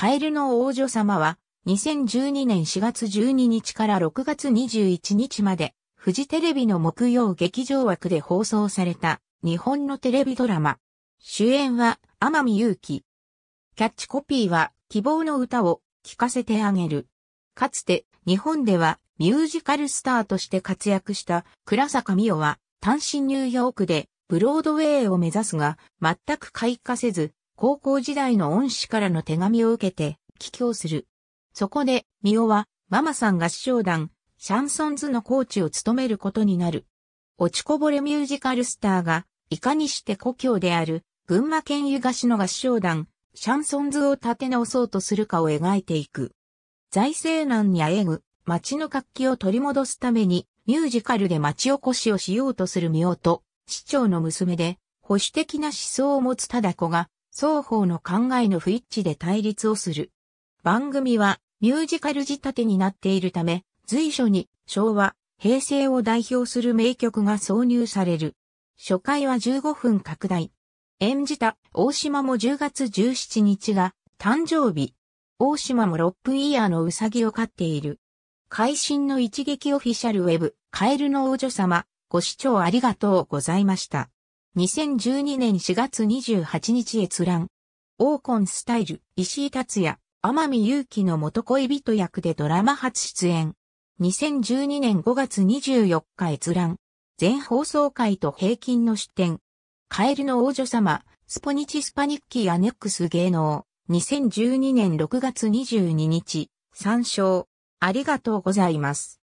カエルの王女様は、2012年4月12日から6月21日まで、フジテレビの木曜劇場枠で放送された、日本のテレビドラマ。主演は、天海祐希。キャッチコピーは、希望の歌を聴かせてあげる。かつて、日本では、ミュージカルスターとして活躍した倉坂美代は単身ニューヨークでブロードウェイを目指すが全く開花せず高校時代の恩師からの手紙を受けて、帰郷する。そこで、ミオは、ママさん合唱団、シャンソンズのコーチを務めることになる。落ちこぼれミュージカルスターが、いかにして故郷である、群馬県湯菓子の合唱団、シャンソンズを立て直そうとするかを描いていく。財政難にあえぐ、町の活気を取り戻すために、ミュージカルで町おこしをしようとするミオと、市長の娘で、保守的な思想を持つただ子が、双方の考えの不一致で対立をする。番組はミュージカル仕立てになっているため、随所に昭和、平成を代表する名曲が挿入される。初回は15分拡大。演じた大島も10月17日が誕生日。大島も6分イヤーのうさぎを飼っている。会心の一撃オフィシャルウェブ、カエルの王女様、ご視聴ありがとうございました。2012年4月28日閲覧。オーコンスタイル、石井達也、天海祐希の元恋人役でドラマ初出演。2012年5月24日閲覧。全放送回と平均の出展。カエルの王女様、スポニチスパニッキーアネックス芸能。2012年6月22日、参照。ありがとうございます。